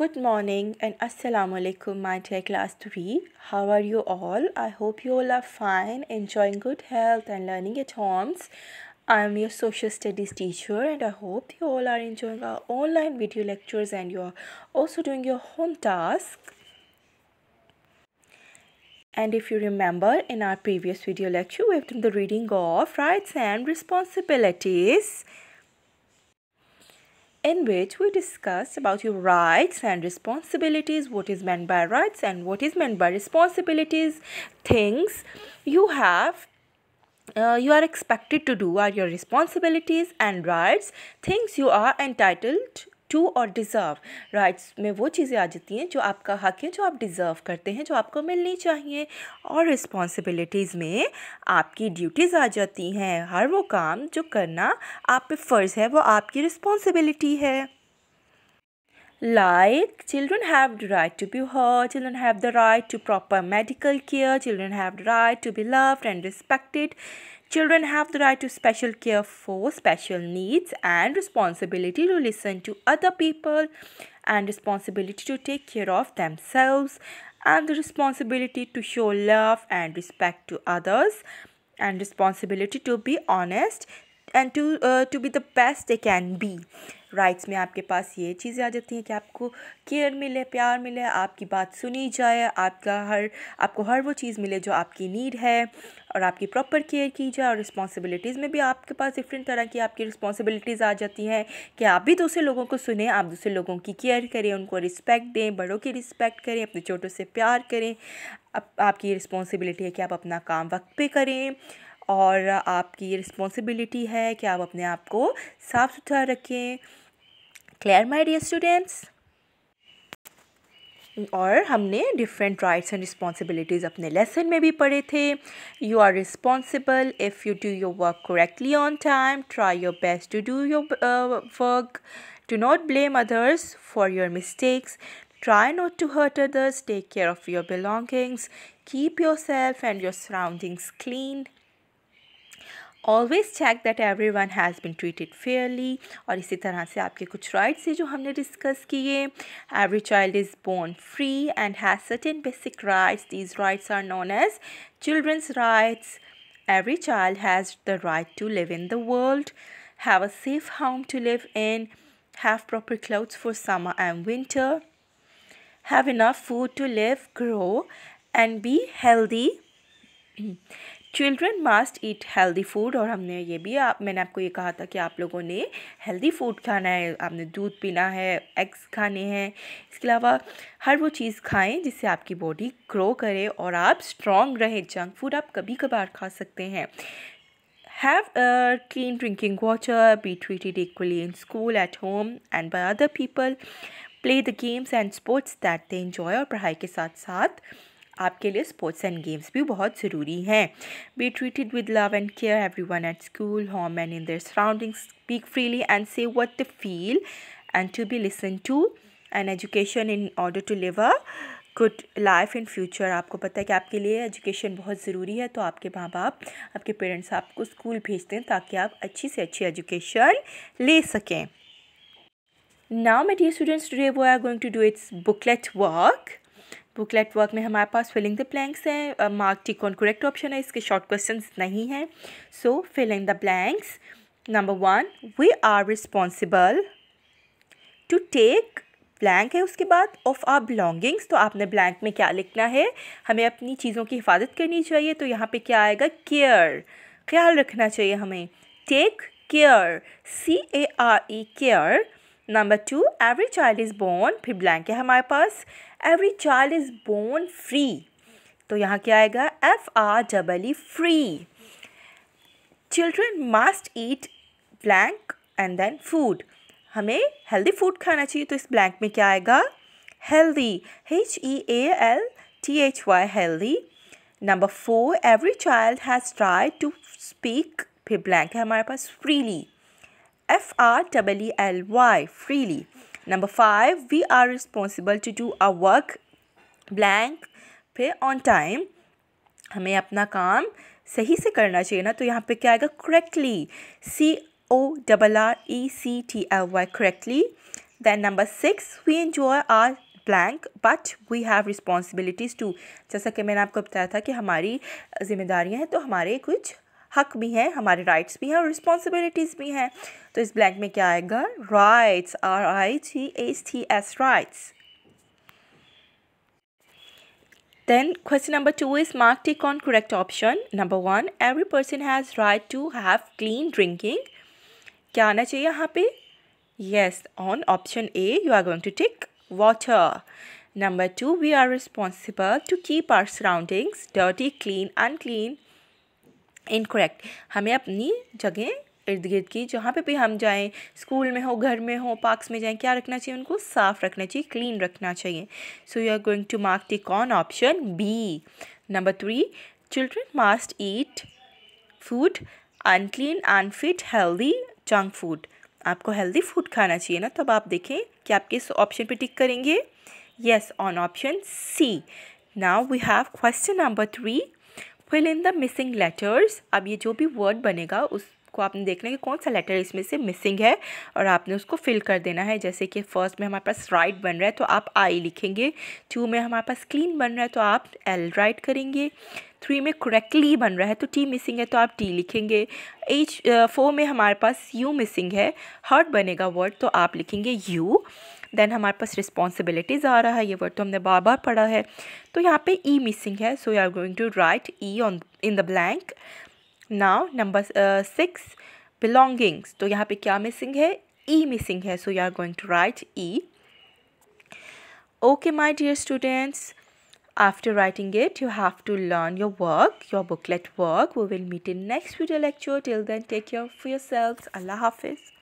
Good morning and assalamu alaikum my dear class 3. How are you all? I hope you all are fine, enjoying good health and learning at homes. I am your social studies teacher and I hope you all are enjoying our online video lectures and you are also doing your home task. And if you remember in our previous video lecture we have done the reading of rights and responsibilities in which we discuss about your rights and responsibilities, what is meant by rights and what is meant by responsibilities, things you have uh, you are expected to do are your responsibilities and rights, things you are entitled to और deserve rights में वो चीज़ें आ जाती हैं जो आपका हक है जो आप डिज़र्व करते हैं जो आपको मिलनी चाहिए और रिस्पॉन्सिबिलिटीज़ में आपकी ड्यूटीज़ आ जाती हैं हर वो काम जो करना आप पे फ़र्ज़ है वो आपकी रिस्पॉन्सिबिलिटी है like children have the right to be heard children have the right to proper medical care children have the right to be loved and respected children have the right to special care for special needs and responsibility to listen to other people and responsibility to take care of themselves and the responsibility to show love and respect to others and responsibility to be honest and to to be the best they can be rights में आपके पास ये चीज़ें आ जाती हैं कि आपको care मिले प्यार मिले आपकी बात सुनी जाए आपका हर आपको हर वो चीज़ मिले जो आपकी नीड है और आपकी प्रॉपर केयर की जाए और रिस्पॉन्सिबिलिटीज़ में भी आपके पास डिफरेंट तरह की आपकी रिस्पॉन्सिबिलिटीज़ आ जाती हैं कि आप भी दूसरे लोगों को सुने आप दूसरे लोगों की केयर करें उनको रिस्पेक्ट दें बड़ों की रिस्पेक्ट करें अपने छोटों से प्यार करें आप, आपकी रिस्पॉन्सिबिलिटी है कि आप अपना काम वक्त पे करें और आपकी ये रिस्पॉन्सिबिलिटी है कि आप अपने आप को साफ़ सुथरा रखें क्लियर माई डियर स्टूडेंट्स और हमने डिफरेंट राइट्स एंड रिस्पॉन्सिबिलिटीज़ अपने लेसन में भी पढ़े थे you are responsible if you do your work correctly on time try your best to do your work do not blame others for your mistakes try not to hurt others take care of your belongings keep yourself and your surroundings clean always check that everyone has been treated fairly और इसी तरह से आपके कुछ rights हैं जो हमने discuss every child is born free and has certain basic rights these rights are known as children's rights every child has the right to live in the world have a safe home to live in have proper clothes for summer and winter have enough food to live grow and be healthy children must eat healthy food और हमने ये भी आप मैंने आपको ये कहा था कि आप लोगों ने हेल्दी फूड खाना है आपने दूध पीना है एग्स खाने हैं इसके अलावा हर वो चीज़ खाएं जिससे आपकी बॉडी ग्रो करे और आप स्ट्रॉन्ग रहें जंक फूड आप कभी कभार खा सकते हैं have clean drinking water water, be treated equally in school at home and by other people play the games and sports that they enjoy और पढ़ाई के साथ साथ आपके लिए स्पोर्ट्स एंड गेम्स भी बहुत ज़रूरी हैं be treated with love and care everyone at school home and in their surroundings speak freely and say what feel and to be listen to and education in order to live a good life in future आपको पता है कि आपके लिए education बहुत ज़रूरी है तो आपके माँ बाप आपके पेरेंट्स आपको स्कूल भेजते हैं ताकि आप अच्छी से अच्छी एजुकेशन ले सकें नाउ my स्टूडेंट्स टूडे वो are going to do its booklet work booklet work में हमारे पास फिलिंग द ब्लैंक्स हैं मार्क टिकॉन करेक्ट ऑप्शन है इसके शॉर्ट क्वेश्चन नहीं हैं so filling the blanks number one we are responsible to take blank है उसके बाद ऑफ आर बिलोंगिंग्स तो आपने ब्लैंक में क्या लिखना है हमें अपनी चीज़ों की हिफाजत करनी चाहिए तो यहाँ पे क्या आएगा केयर ख्याल रखना चाहिए हमें take care C A R E care number two every child is born फिर ब्लैंक है हमारे पास every child is born free तो यहाँ क्या आएगा F R double E free children must eat blank and then food हमें healthy food खाना चाहिए तो इस ब्लैंक में क्या आएगा healthy H E A L T H Y healthy number four every child has try to speak फिर blank है हमारे पास freely F R E L Y, freely. Number five, we are responsible to do our work blank पे on time. हमें अपना काम सही से करना चाहिए ना तो यहाँ पे क्या आएगा correctly C O double R E C T L Y correctly. Then number six, we enjoy our blank but we have responsibilities too. जैसा कि मैंने आपको बताया था कि हमारी जिम्मेदारियाँ हैं तो हमारे कुछ हक भी हैं हमारे राइट्स भी हैं और रिस्पॉन्सिबिलिटीज़ भी हैं तो इस ब्लैंक में क्या आएगा rights R I T S T S rights Then question number 2 is mark tick on correct option. Number 1 every person has right to have clean drinking. क्या आना चाहिए यहाँ पे Yes, on option A you are going to tick water. Number 2 we are responsible to keep our surroundings dirty, clean, unclean. Incorrect हमें अपनी जगह इर्द गिर्द की जहाँ पे भी हम जाएँ स्कूल में हो घर में हो पार्क्स में जाएँ क्या रखना चाहिए उनको साफ़ रखना चाहिए क्लीन रखना चाहिए so you are going to mark tick on option B number three children must eat food unclean unfit healthy junk food आपको हेल्दी फूड खाना चाहिए ना तब आप देखें कि आप किस ऑप्शन पे टिक करेंगे yes on option C now we have question number three fill in the missing letters अब ये जो भी वर्ड बनेगा उसको आपने देखना है कि कौन सा लेटर इसमें से मिसिंग है और आपने उसको फिल कर देना है जैसे कि फर्स्ट में हमारे पास राइट बन रहा है तो आप आई लिखेंगे टू में हमारे पास क्लीन बन रहा है तो आप एल राइट करेंगे थ्री में करेक्टली बन रहा है तो टी मिसिंग है तो आप टी लिखेंगे एच फोर uh, में हमारे पास यू मिसिंग है हर्ट बनेगा वर्ड तो आप लिखेंगे यू देन हमारे पास रिस्पॉन्सिबिलिटीज़ आ रहा है ये वर्ड तो हमने बार बार पढ़ा है तो यहाँ पे ई e मिसिंग है so you are going to write E on in the blank now number six belongings तो यहाँ पे क्या मिसिंग है ई e मिसिंग है so you are going to write E okay my dear students After writing it, you have to learn your work, your booklet work. We will meet in next video lecture. Till then, take care of yourselves. Allah Hafiz.